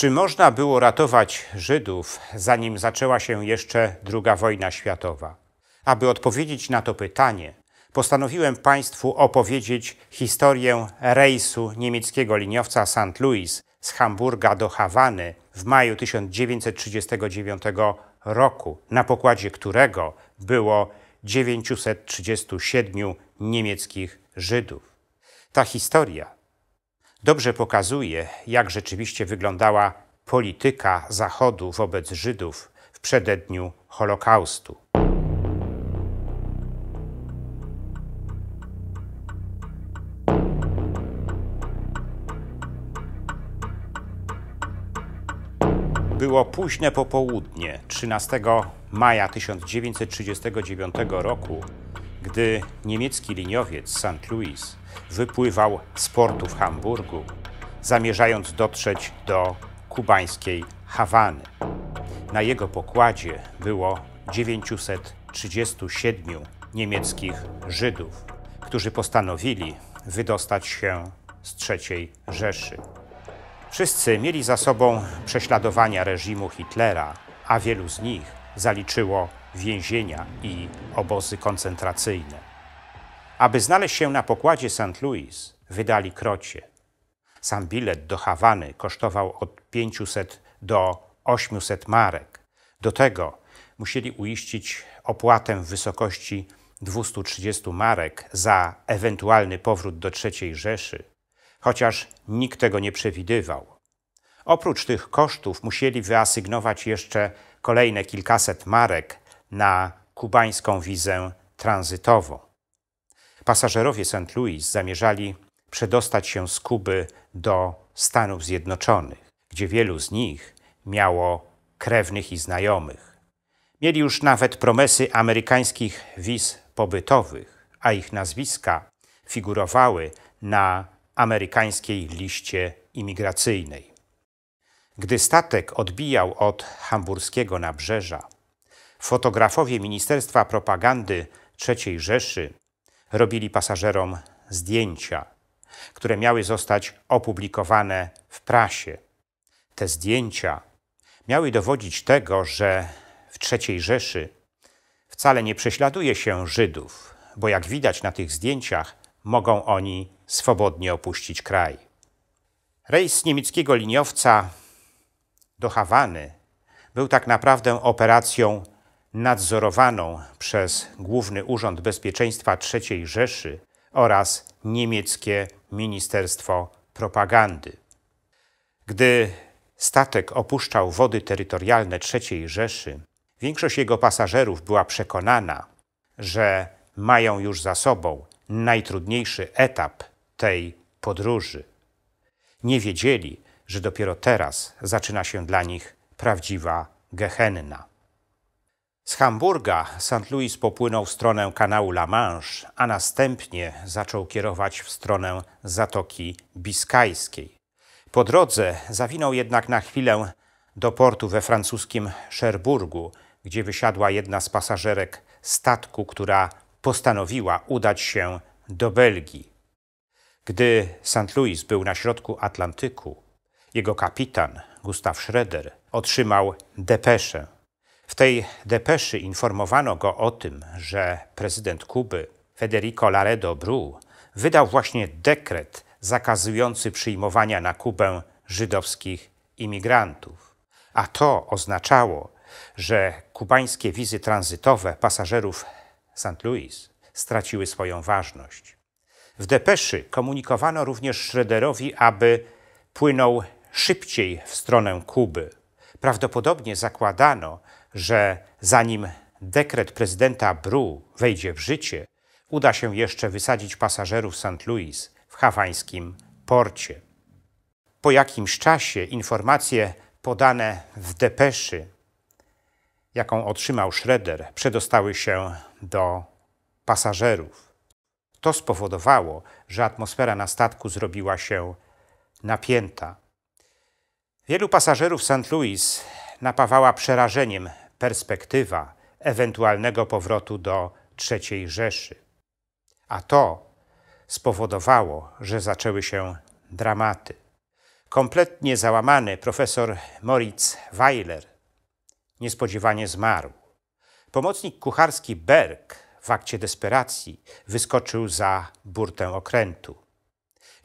Czy można było ratować Żydów, zanim zaczęła się jeszcze II wojna światowa? Aby odpowiedzieć na to pytanie, postanowiłem Państwu opowiedzieć historię rejsu niemieckiego liniowca St. Louis z Hamburga do Hawany w maju 1939 roku, na pokładzie którego było 937 niemieckich Żydów. Ta historia dobrze pokazuje, jak rzeczywiście wyglądała polityka Zachodu wobec Żydów w przededniu Holokaustu. Było późne popołudnie 13 maja 1939 roku gdy niemiecki liniowiec St. Louis wypływał z portu w Hamburgu, zamierzając dotrzeć do kubańskiej Hawany. Na jego pokładzie było 937 niemieckich Żydów, którzy postanowili wydostać się z III Rzeszy. Wszyscy mieli za sobą prześladowania reżimu Hitlera, a wielu z nich zaliczyło więzienia i obozy koncentracyjne. Aby znaleźć się na pokładzie St. Louis, wydali krocie. Sam bilet do Hawany kosztował od 500 do 800 marek. Do tego musieli uiścić opłatę w wysokości 230 marek za ewentualny powrót do III Rzeszy, chociaż nikt tego nie przewidywał. Oprócz tych kosztów musieli wyasygnować jeszcze kolejne kilkaset marek na kubańską wizę tranzytową. Pasażerowie St. Louis zamierzali przedostać się z Kuby do Stanów Zjednoczonych, gdzie wielu z nich miało krewnych i znajomych. Mieli już nawet promesy amerykańskich wiz pobytowych, a ich nazwiska figurowały na amerykańskiej liście imigracyjnej. Gdy statek odbijał od hamburskiego nabrzeża, fotografowie Ministerstwa Propagandy III Rzeszy robili pasażerom zdjęcia, które miały zostać opublikowane w prasie. Te zdjęcia miały dowodzić tego, że w III Rzeszy wcale nie prześladuje się Żydów, bo jak widać na tych zdjęciach, mogą oni swobodnie opuścić kraj. Rejs niemieckiego liniowca do Hawany był tak naprawdę operacją nadzorowaną przez Główny Urząd Bezpieczeństwa III Rzeszy oraz niemieckie Ministerstwo Propagandy. Gdy statek opuszczał wody terytorialne III Rzeszy, większość jego pasażerów była przekonana, że mają już za sobą najtrudniejszy etap tej podróży. Nie wiedzieli, że dopiero teraz zaczyna się dla nich prawdziwa gehenna. Z Hamburga St. Louis popłynął w stronę kanału La Manche, a następnie zaczął kierować w stronę Zatoki Biskajskiej. Po drodze zawinął jednak na chwilę do portu we francuskim Szerburgu, gdzie wysiadła jedna z pasażerek statku, która postanowiła udać się do Belgii. Gdy St. Louis był na środku Atlantyku, jego kapitan, Gustaw Schroeder, otrzymał depeszę. W tej depeszy informowano go o tym, że prezydent Kuby Federico Laredo Bru wydał właśnie dekret zakazujący przyjmowania na Kubę żydowskich imigrantów. A to oznaczało, że kubańskie wizy tranzytowe pasażerów St. Louis straciły swoją ważność. W depeszy komunikowano również Schroederowi, aby płynął szybciej w stronę Kuby. Prawdopodobnie zakładano, że zanim dekret prezydenta Bru wejdzie w życie, uda się jeszcze wysadzić pasażerów St. Louis w hawańskim porcie. Po jakimś czasie informacje podane w depeszy, jaką otrzymał Schroeder, przedostały się do pasażerów. To spowodowało, że atmosfera na statku zrobiła się napięta. Wielu pasażerów St. Louis napawała przerażeniem perspektywa ewentualnego powrotu do III Rzeszy. A to spowodowało, że zaczęły się dramaty. Kompletnie załamany profesor Moritz Weiler niespodziewanie zmarł. Pomocnik kucharski Berg w akcie desperacji wyskoczył za burtę okrętu.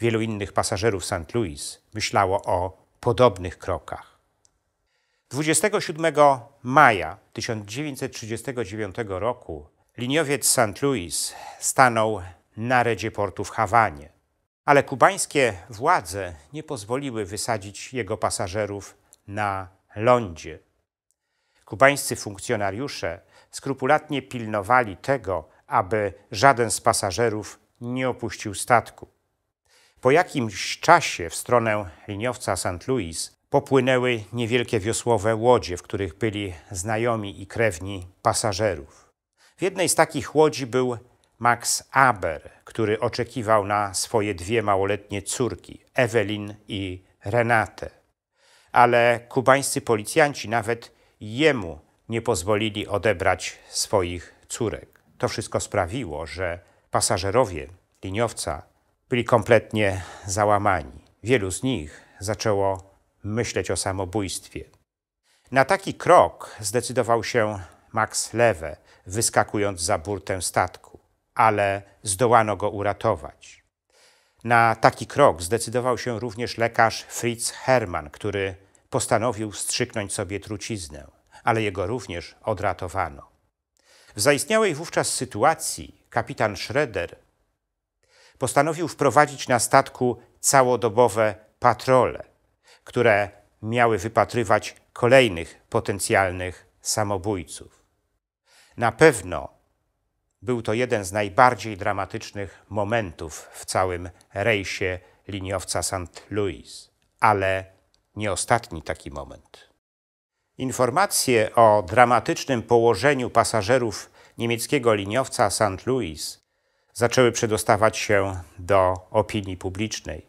Wielu innych pasażerów St. Louis myślało o podobnych krokach. 27 maja 1939 roku liniowiec St. Louis stanął na redzie portu w Hawanie, ale kubańskie władze nie pozwoliły wysadzić jego pasażerów na lądzie. Kubańscy funkcjonariusze skrupulatnie pilnowali tego, aby żaden z pasażerów nie opuścił statku. Po jakimś czasie w stronę liniowca St. Louis popłynęły niewielkie wiosłowe łodzie, w których byli znajomi i krewni pasażerów. W jednej z takich łodzi był Max Aber, który oczekiwał na swoje dwie małoletnie córki, Ewelin i Renatę. Ale kubańscy policjanci nawet jemu nie pozwolili odebrać swoich córek. To wszystko sprawiło, że pasażerowie liniowca byli kompletnie załamani. Wielu z nich zaczęło myśleć o samobójstwie. Na taki krok zdecydował się Max Lewe, wyskakując za burtę statku, ale zdołano go uratować. Na taki krok zdecydował się również lekarz Fritz Hermann, który postanowił strzyknąć sobie truciznę, ale jego również odratowano. W zaistniałej wówczas sytuacji kapitan Schroeder postanowił wprowadzić na statku całodobowe patrole, które miały wypatrywać kolejnych potencjalnych samobójców. Na pewno był to jeden z najbardziej dramatycznych momentów w całym rejsie liniowca St. Louis, ale nie ostatni taki moment. Informacje o dramatycznym położeniu pasażerów niemieckiego liniowca St. Louis zaczęły przedostawać się do opinii publicznej.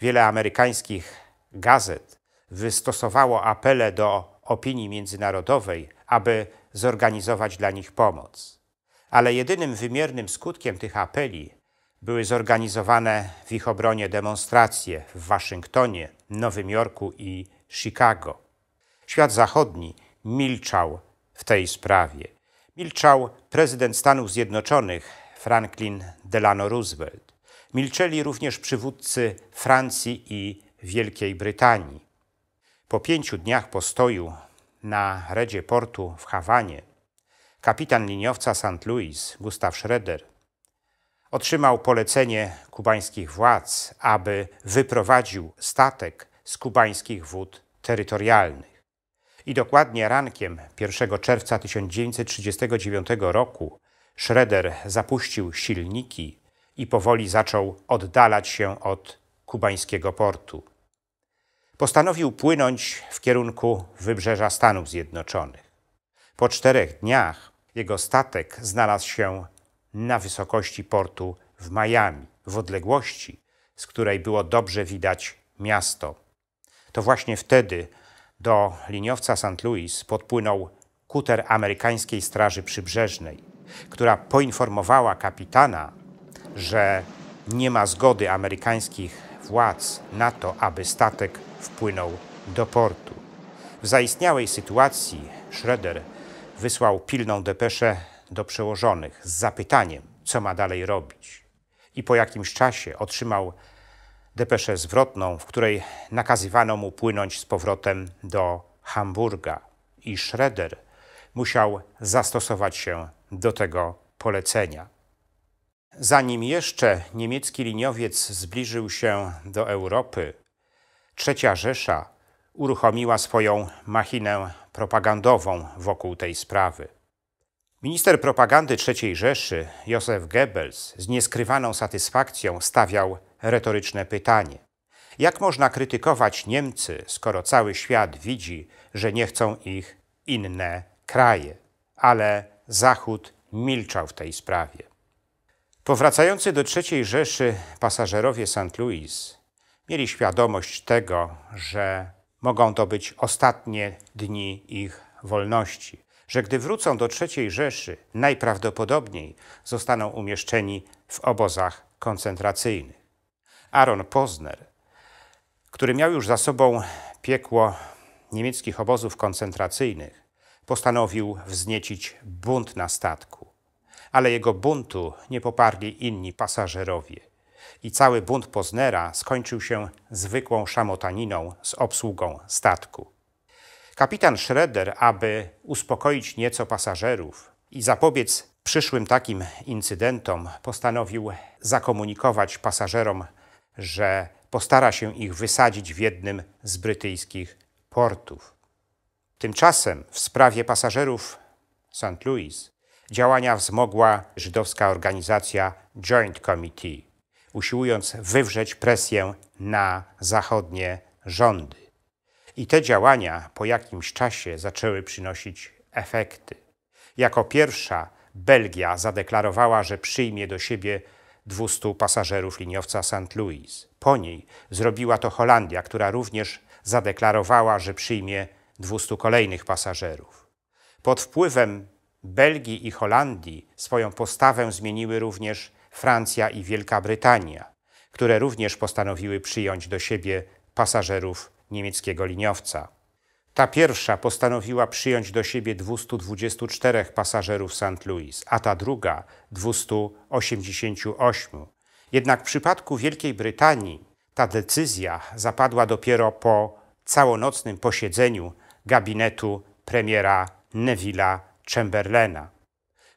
Wiele amerykańskich gazet wystosowało apele do opinii międzynarodowej, aby zorganizować dla nich pomoc. Ale jedynym wymiernym skutkiem tych apeli były zorganizowane w ich obronie demonstracje w Waszyngtonie, Nowym Jorku i Chicago. Świat zachodni milczał w tej sprawie. Milczał prezydent Stanów Zjednoczonych Franklin Delano Roosevelt. Milczeli również przywódcy Francji i Wielkiej Brytanii. Po pięciu dniach postoju na redzie portu w Hawanie kapitan liniowca St. Louis, Gustav Schroeder, otrzymał polecenie kubańskich władz, aby wyprowadził statek z kubańskich wód terytorialnych. I dokładnie rankiem 1 czerwca 1939 roku Schroeder zapuścił silniki i powoli zaczął oddalać się od kubańskiego portu. Postanowił płynąć w kierunku wybrzeża Stanów Zjednoczonych. Po czterech dniach jego statek znalazł się na wysokości portu w Miami, w odległości, z której było dobrze widać miasto. To właśnie wtedy do liniowca St. Louis podpłynął kuter amerykańskiej Straży Przybrzeżnej która poinformowała kapitana, że nie ma zgody amerykańskich władz na to, aby statek wpłynął do portu. W zaistniałej sytuacji Schroeder wysłał pilną depeszę do przełożonych z zapytaniem, co ma dalej robić. I po jakimś czasie otrzymał depeszę zwrotną, w której nakazywano mu płynąć z powrotem do Hamburga. I Schroeder musiał zastosować się do tego polecenia. Zanim jeszcze niemiecki liniowiec zbliżył się do Europy, Trzecia Rzesza uruchomiła swoją machinę propagandową wokół tej sprawy. Minister propagandy III Rzeszy Józef Goebbels z nieskrywaną satysfakcją stawiał retoryczne pytanie: jak można krytykować Niemcy, skoro cały świat widzi, że nie chcą ich inne kraje? Ale Zachód milczał w tej sprawie. Powracający do III Rzeszy pasażerowie St. Louis mieli świadomość tego, że mogą to być ostatnie dni ich wolności, że gdy wrócą do III Rzeszy, najprawdopodobniej zostaną umieszczeni w obozach koncentracyjnych. Aaron Posner, który miał już za sobą piekło niemieckich obozów koncentracyjnych, postanowił wzniecić bunt na statku. Ale jego buntu nie poparli inni pasażerowie i cały bunt Poznera skończył się zwykłą szamotaniną z obsługą statku. Kapitan Schroeder, aby uspokoić nieco pasażerów i zapobiec przyszłym takim incydentom, postanowił zakomunikować pasażerom, że postara się ich wysadzić w jednym z brytyjskich portów. Tymczasem w sprawie pasażerów St. Louis działania wzmogła żydowska organizacja Joint Committee, usiłując wywrzeć presję na zachodnie rządy. I te działania po jakimś czasie zaczęły przynosić efekty. Jako pierwsza Belgia zadeklarowała, że przyjmie do siebie 200 pasażerów liniowca St. Louis. Po niej zrobiła to Holandia, która również zadeklarowała, że przyjmie 200 kolejnych pasażerów. Pod wpływem Belgii i Holandii swoją postawę zmieniły również Francja i Wielka Brytania, które również postanowiły przyjąć do siebie pasażerów niemieckiego liniowca. Ta pierwsza postanowiła przyjąć do siebie 224 pasażerów St. Louis, a ta druga 288. Jednak w przypadku Wielkiej Brytanii ta decyzja zapadła dopiero po całonocnym posiedzeniu gabinetu premiera Neville'a Chamberlaina.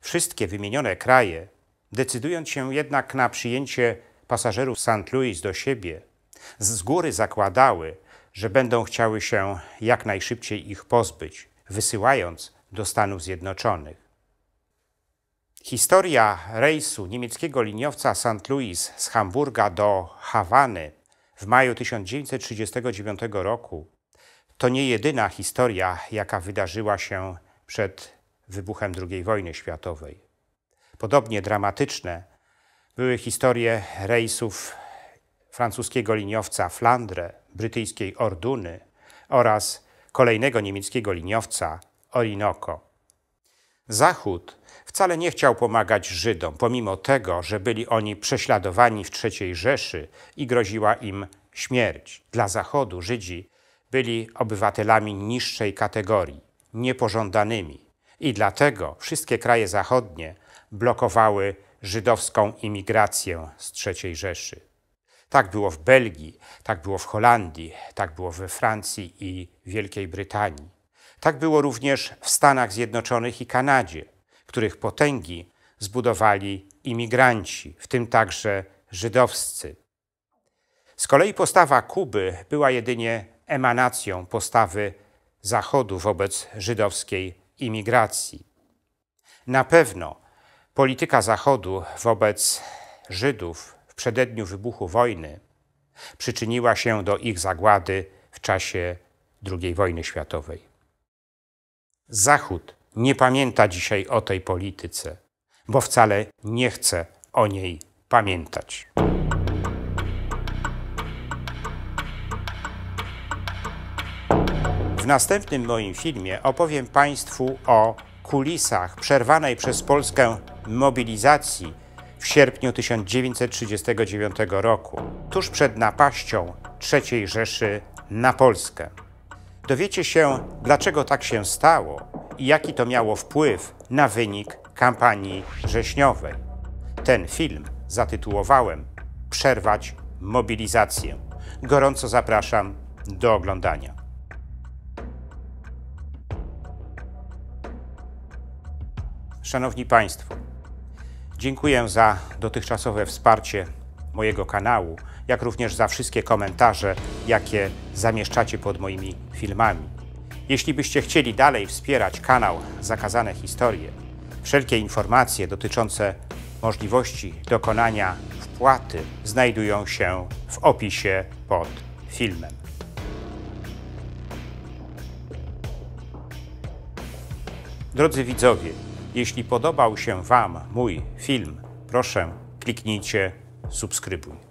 Wszystkie wymienione kraje, decydując się jednak na przyjęcie pasażerów St. Louis do siebie, z góry zakładały, że będą chciały się jak najszybciej ich pozbyć, wysyłając do Stanów Zjednoczonych. Historia rejsu niemieckiego liniowca St. Louis z Hamburga do Hawany w maju 1939 roku to nie jedyna historia, jaka wydarzyła się przed wybuchem II wojny światowej. Podobnie dramatyczne były historie rejsów francuskiego liniowca Flandre, brytyjskiej Orduny oraz kolejnego niemieckiego liniowca Orinoco. Zachód wcale nie chciał pomagać Żydom, pomimo tego, że byli oni prześladowani w III Rzeszy i groziła im śmierć. Dla Zachodu Żydzi byli obywatelami niższej kategorii, niepożądanymi i dlatego wszystkie kraje zachodnie blokowały żydowską imigrację z III Rzeszy. Tak było w Belgii, tak było w Holandii, tak było we Francji i Wielkiej Brytanii. Tak było również w Stanach Zjednoczonych i Kanadzie, których potęgi zbudowali imigranci, w tym także żydowscy. Z kolei postawa Kuby była jedynie emanacją postawy Zachodu wobec żydowskiej imigracji. Na pewno polityka Zachodu wobec Żydów w przededniu wybuchu wojny przyczyniła się do ich zagłady w czasie II wojny światowej. Zachód nie pamięta dzisiaj o tej polityce, bo wcale nie chce o niej pamiętać. następnym moim filmie opowiem Państwu o kulisach przerwanej przez Polskę mobilizacji w sierpniu 1939 roku, tuż przed napaścią III Rzeszy na Polskę. Dowiecie się, dlaczego tak się stało i jaki to miało wpływ na wynik kampanii wrześniowej. Ten film zatytułowałem Przerwać mobilizację. Gorąco zapraszam do oglądania. Szanowni Państwo, dziękuję za dotychczasowe wsparcie mojego kanału, jak również za wszystkie komentarze, jakie zamieszczacie pod moimi filmami. Jeśli byście chcieli dalej wspierać kanał Zakazane Historie, wszelkie informacje dotyczące możliwości dokonania wpłaty znajdują się w opisie pod filmem. Drodzy widzowie, jeśli podobał się Wam mój film, proszę kliknijcie subskrybuj.